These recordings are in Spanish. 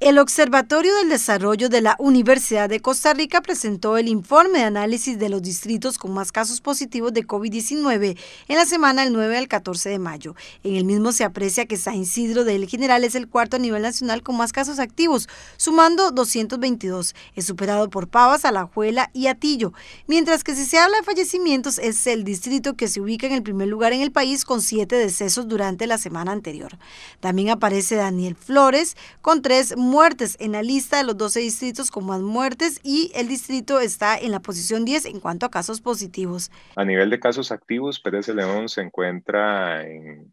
El Observatorio del Desarrollo de la Universidad de Costa Rica presentó el informe de análisis de los distritos con más casos positivos de COVID-19 en la semana del 9 al 14 de mayo. En el mismo se aprecia que San Isidro del General es el cuarto a nivel nacional con más casos activos, sumando 222. Es superado por Pavas, Alajuela y Atillo. Mientras que si se habla de fallecimientos, es el distrito que se ubica en el primer lugar en el país con siete decesos durante la semana anterior. También aparece Daniel Flores con tres muertes en la lista de los 12 distritos con más muertes y el distrito está en la posición 10 en cuanto a casos positivos. A nivel de casos activos, Pérez León se encuentra en,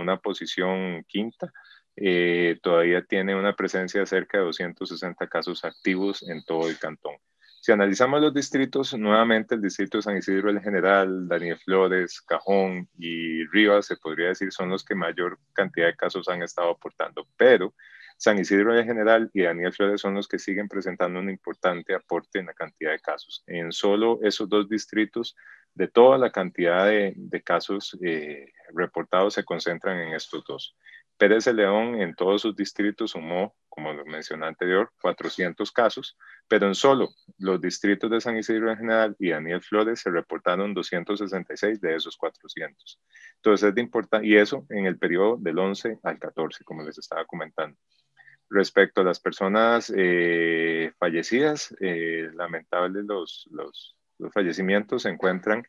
una posición quinta. Eh, todavía tiene una presencia de cerca de 260 casos activos en todo el cantón. Si analizamos los distritos, nuevamente el distrito de San Isidro el General, Daniel Flores, Cajón y Rivas, se podría decir, son los que mayor cantidad de casos han estado aportando. Pero San Isidro en general y Daniel Flores son los que siguen presentando un importante aporte en la cantidad de casos. En solo esos dos distritos, de toda la cantidad de, casos eh, reportados, se concentran en estos dos. Pérez de León en todos sus distritos sumó, como lo mencioné anterior, 400 casos, pero en solo los distritos de San Isidro en general y Daniel Flores se reportaron 266 de esos 400. Entonces es de importante, y eso en el periodo del 11 al 14, como les estaba comentando. Respecto a las personas eh, fallecidas, eh, lamentablemente los, los, fallecimientos se encuentran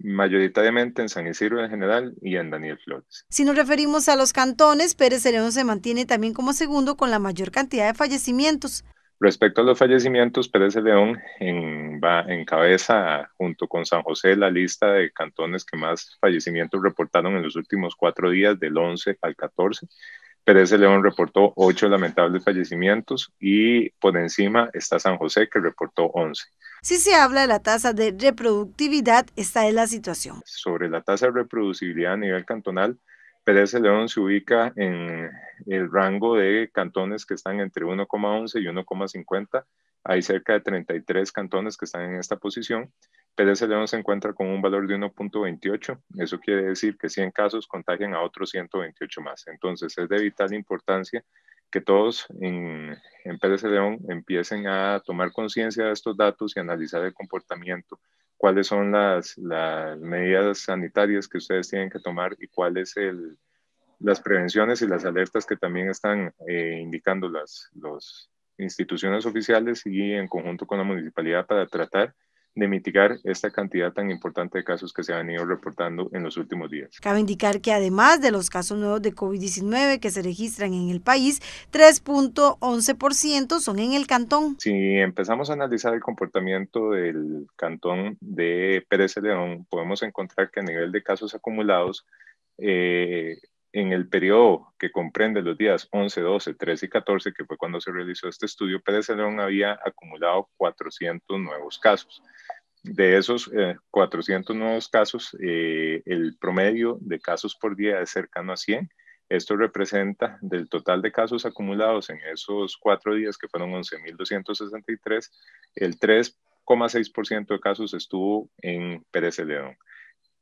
mayoritariamente en San Isidro en general y en Daniel Flores. Si nos referimos a los cantones, Pérez León se mantiene también como segundo con la mayor cantidad de fallecimientos. Respecto a los fallecimientos, Pérez de León en, va en cabeza, junto con San José, la lista de cantones que más fallecimientos reportaron en los últimos cuatro días, del 11 al 14. Pérez León reportó ocho lamentables fallecimientos y por encima está San José que reportó 11. Si se habla de la tasa de reproductividad, está en la situación. Sobre la tasa de reproducibilidad a nivel cantonal, Pérez de León se ubica en el rango de cantones que están entre 1,11 y 1,50. Hay cerca de 33 cantones que están en esta posición. Pérez León se encuentra con un valor de 1.28. Eso quiere decir que 100 casos contagian a otros 128 más. Entonces es de vital importancia que todos en, en Pérez León empiecen a tomar conciencia de estos datos y analizar el comportamiento, cuáles son las, medidas sanitarias que ustedes tienen que tomar y cuáles son las prevenciones y las alertas que también están eh, indicando las los instituciones oficiales y en conjunto con la municipalidad para tratar de mitigar esta cantidad tan importante de casos que se han ido reportando en los últimos días. Cabe indicar que además de los casos nuevos de COVID-19 que se registran en el país, 3.11% son en el cantón. Si empezamos a analizar el comportamiento del cantón de Pérez León, podemos encontrar que a nivel de casos acumulados, eh, en el periodo que comprende los días 11, 12, 13 y 14, que fue cuando se realizó este estudio, Pérez León había acumulado 400 nuevos casos de esos 400 eh, nuevos casos, eh, el promedio de casos por día es cercano a 100. Esto representa del total de casos acumulados en esos cuatro días, que fueron 11.263, el 3,6% de casos estuvo en Pérez León.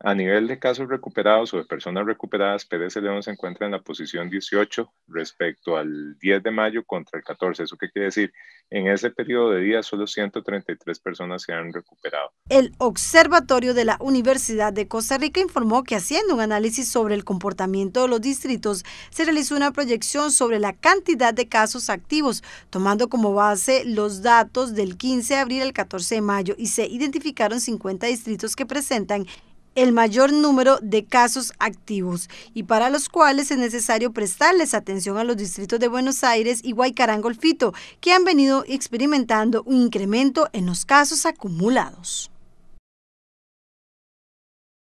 A nivel de casos recuperados o de personas recuperadas, Pérez León se encuentra en la posición 18 respecto al 10 de mayo contra el 14. ¿Eso qué quiere decir? En ese periodo de días solo 133 personas se han recuperado. El Observatorio de la Universidad de Costa Rica informó que haciendo un análisis sobre el comportamiento de los distritos, se realizó una proyección sobre la cantidad de casos activos, tomando como base los datos del 15 de abril al 14 de mayo y se identificaron 50 distritos que presentan el mayor número de casos activos y para los cuales es necesario prestarles atención a los distritos de Buenos Aires y Guaycarán Golfito, que han venido experimentando un incremento en los casos acumulados.